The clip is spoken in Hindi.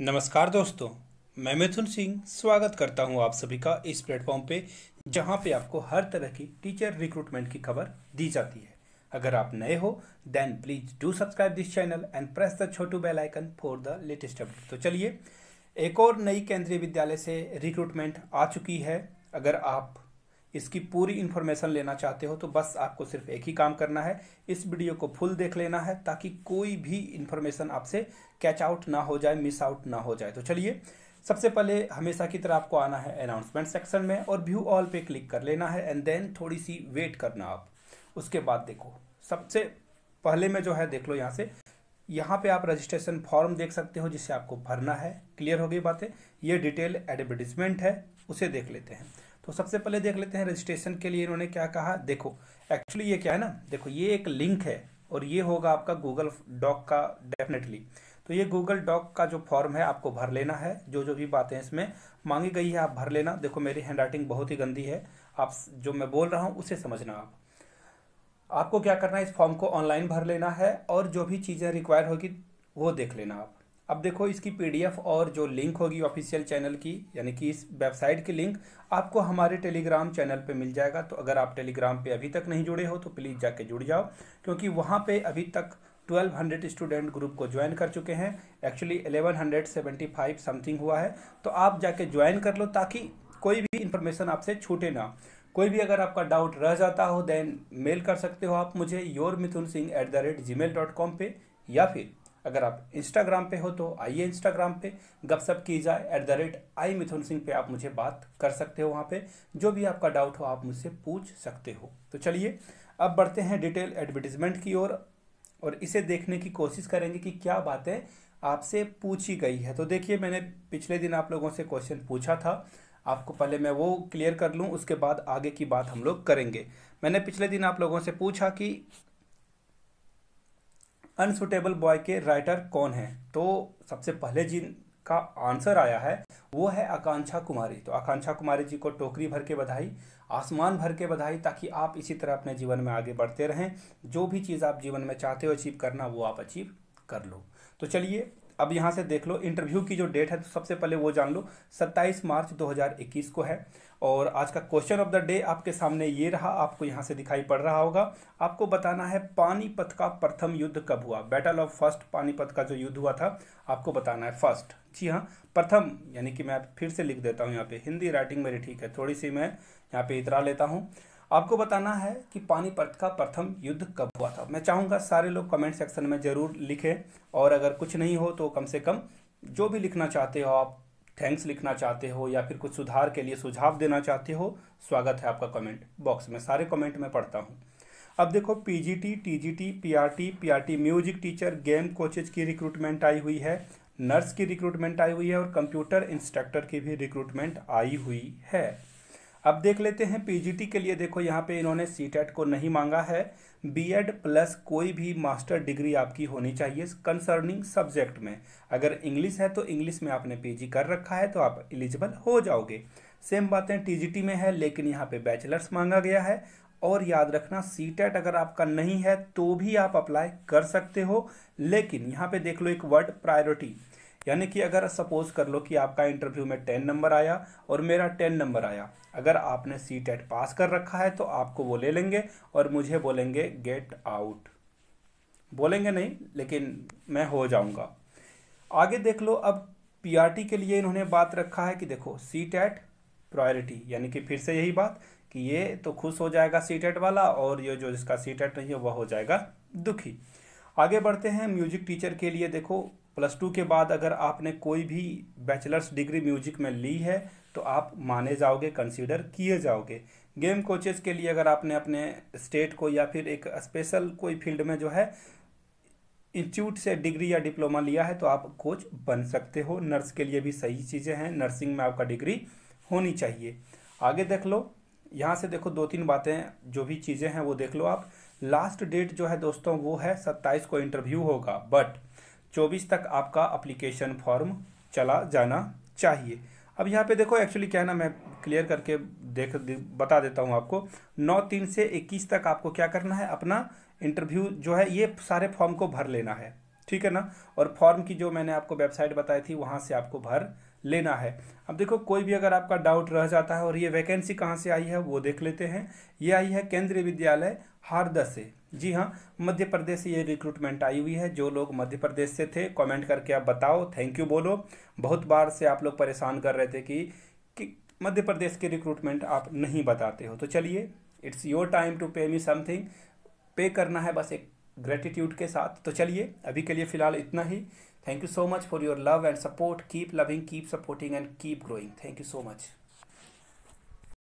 नमस्कार दोस्तों मैं मिथुन सिंह स्वागत करता हूं आप सभी का इस प्लेटफॉर्म पे जहां पे आपको हर तरह की टीचर रिक्रूटमेंट की खबर दी जाती है अगर आप नए हो then please do subscribe this channel and press the छोटू bell icon for the latest update तो चलिए एक और नई केंद्रीय विद्यालय से रिक्रूटमेंट आ चुकी है अगर आप इसकी पूरी इन्फॉर्मेशन लेना चाहते हो तो बस आपको सिर्फ एक ही काम करना है इस वीडियो को फुल देख लेना है ताकि कोई भी इन्फॉर्मेशन आपसे कैच आउट ना हो जाए मिस आउट ना हो जाए तो चलिए सबसे पहले हमेशा की तरह आपको आना है अनाउंसमेंट सेक्शन में और व्यू ऑल पे क्लिक कर लेना है एंड देन थोड़ी सी वेट करना आप उसके बाद देखो सबसे पहले में जो है देख लो यहाँ से यहाँ पे आप रजिस्ट्रेशन फॉर्म देख सकते हो जिसे आपको भरना है क्लियर हो गई बातें ये डिटेल एडवर्टिजमेंट है उसे देख लेते हैं तो सबसे पहले देख लेते हैं रजिस्ट्रेशन के लिए इन्होंने क्या कहा देखो एक्चुअली ये क्या है ना देखो ये एक लिंक है और ये होगा आपका गूगल डॉक का डेफिनेटली तो ये गूगल डॉक का जो फॉर्म है आपको भर लेना है जो जो भी बातें इसमें मांगी गई है आप भर लेना देखो मेरी हैंड राइटिंग बहुत ही गंदी है आप जो मैं बोल रहा हूँ उसे समझना आप आपको क्या करना है इस फॉर्म को ऑनलाइन भर लेना है और जो भी चीज़ें रिक्वायर होगी वो देख लेना आप अब देखो इसकी पीडीएफ और जो लिंक होगी ऑफिशियल चैनल की यानी कि इस वेबसाइट की लिंक आपको हमारे टेलीग्राम चैनल पे मिल जाएगा तो अगर आप टेलीग्राम पे अभी तक नहीं जुड़े हो तो प्लीज़ जाके जुड़ जाओ क्योंकि वहाँ पे अभी तक 1200 स्टूडेंट ग्रुप को ज्वाइन कर चुके हैं एक्चुअली 1175 समथिंग हुआ है तो आप जाके ज्वाइन कर लो ताकि कोई भी इन्फॉर्मेशन आपसे छूटे ना कोई भी अगर आपका डाउट रह जाता हो देन मेल कर सकते हो आप मुझे your Mithun Singh at the rate Gmail dot com पर या फिर अगर आप इंस्टाग्राम पे हो तो आइए इंस्टाग्राम पे गपसप की जाए at the rate I Mithun Singh पे आप मुझे बात कर सकते हो वहाँ पे जो भी आपका डाउट हो आप मुझसे पूछ सकते हो तो चलिए अब बढ़ते हैं डिटेल एडवर्टीजमेंट की ओर और, और इसे देखने की कोशिश करेंगे कि क्या बातें आपसे पूछी गई है तो देखिए मैंने पिछले दिन आप लोगों से क्वेश्चन पूछा था आपको पहले मैं वो क्लियर कर लूँ उसके बाद आगे की बात हम लोग करेंगे मैंने पिछले दिन आप लोगों से पूछा कि अनसुटेबल बॉय के राइटर कौन है तो सबसे पहले जिन का आंसर आया है वो है आकांक्षा कुमारी तो आकांक्षा कुमारी जी को टोकरी भर के बधाई आसमान भर के बधाई ताकि आप इसी तरह अपने जीवन में आगे बढ़ते रहें जो भी चीज़ आप जीवन में चाहते हो अचीव करना वो आप अचीव कर लो तो चलिए अब यहाँ से देख लो इंटरव्यू की जो डेट है तो सबसे पहले वो जान लो 27 मार्च 2021 को है और आज का क्वेश्चन ऑफ द डे आपके सामने ये रहा आपको यहाँ से दिखाई पड़ रहा होगा आपको बताना है पानीपत का प्रथम युद्ध कब हुआ बैटल ऑफ फर्स्ट पानीपत का जो युद्ध हुआ था आपको बताना है फर्स्ट जी हाँ प्रथम यानी कि मैं फिर से लिख देता हूँ यहाँ पे हिंदी राइटिंग मेरी ठीक है थोड़ी सी मैं यहाँ पे इतरा लेता हूँ आपको बताना है कि पानीपत का प्रथम युद्ध कब हुआ था मैं चाहूँगा सारे लोग कमेंट सेक्शन में ज़रूर लिखें और अगर कुछ नहीं हो तो कम से कम जो भी लिखना चाहते हो आप थैंक्स लिखना चाहते हो या फिर कुछ सुधार के लिए सुझाव देना चाहते हो स्वागत है आपका कमेंट बॉक्स में सारे कमेंट में पढ़ता हूँ अब देखो PGT TGT PRT PRT music teacher game coaches की रिक्रूटमेंट आई हुई है नर्स की रिक्रूटमेंट आई हुई है और कंप्यूटर इंस्ट्रक्टर की भी रिक्रूटमेंट आई हुई है अब देख लेते हैं पीजीटी के लिए देखो यहाँ पे इन्होंने सी को नहीं मांगा है बीएड प्लस कोई भी मास्टर डिग्री आपकी होनी चाहिए कंसर्निंग सब्जेक्ट में अगर इंग्लिश है तो इंग्लिश में आपने पीजी कर रखा है तो आप एलिजिबल हो जाओगे सेम बातें टीजीटी में है लेकिन यहाँ पे बैचलर्स मांगा गया है और याद रखना सी अगर आपका नहीं है तो भी आप अप्लाई कर सकते हो लेकिन यहाँ पे देख लो एक वर्ड प्रायोरिटी यानी कि अगर सपोज कर लो कि आपका इंटरव्यू में टेन नंबर आया और मेरा टेन नंबर आया अगर आपने सी टेट पास कर रखा है तो आपको वो ले लेंगे और मुझे बोलेंगे गेट आउट बोलेंगे नहीं लेकिन मैं हो जाऊंगा आगे देख लो अब पीआरटी के लिए इन्होंने बात रखा है कि देखो सी टेट प्रायोरिटी यानी कि फिर से यही बात कि ये तो खुश हो जाएगा सी टेट वाला और ये जो जिसका सी टेट नहीं है वह हो जाएगा दुखी आगे बढ़ते हैं म्यूजिक टीचर के लिए देखो प्लस टू के बाद अगर आपने कोई भी बैचलर्स डिग्री म्यूजिक में ली है तो आप माने जाओगे कंसीडर किए जाओगे गेम कोचेज के लिए अगर आपने अपने स्टेट को या फिर एक स्पेशल कोई फील्ड में जो है इंस्टीट्यूट से डिग्री या डिप्लोमा लिया है तो आप कोच बन सकते हो नर्स के लिए भी सही चीज़ें हैं नर्सिंग में आपका डिग्री होनी चाहिए आगे देख लो यहाँ से देखो दो तीन बातें जो भी चीज़ें हैं वो देख लो आप लास्ट डेट जो है दोस्तों वो है सत्ताईस को इंटरव्यू होगा बट चौबीस तक आपका अप्लीकेशन फॉर्म चला जाना चाहिए अब यहाँ पे देखो एक्चुअली क्या है ना मैं क्लियर करके देख बता देता हूँ आपको नौ तीन से इक्कीस तक आपको क्या करना है अपना इंटरव्यू जो है ये सारे फॉर्म को भर लेना है ठीक है ना और फॉर्म की जो मैंने आपको वेबसाइट बताई थी वहाँ से आपको भर लेना है अब देखो कोई भी अगर आपका डाउट रह जाता है और ये वैकेंसी कहाँ से आई है वो देख लेते हैं ये आई है केंद्रीय विद्यालय हारदा से जी हाँ मध्य प्रदेश से ये रिक्रूटमेंट आई हुई है जो लोग मध्य प्रदेश से थे कमेंट करके आप बताओ थैंक यू बोलो बहुत बार से आप लोग परेशान कर रहे थे कि, कि मध्य प्रदेश के रिक्रूटमेंट आप नहीं बताते हो तो चलिए इट्स योर टाइम टू पे मी समथिंग पे करना है बस एक ग्रेटिट्यूड के साथ तो चलिए अभी के लिए फ़िलहाल इतना ही thank you so much for your love and support keep loving keep supporting and keep growing thank you so much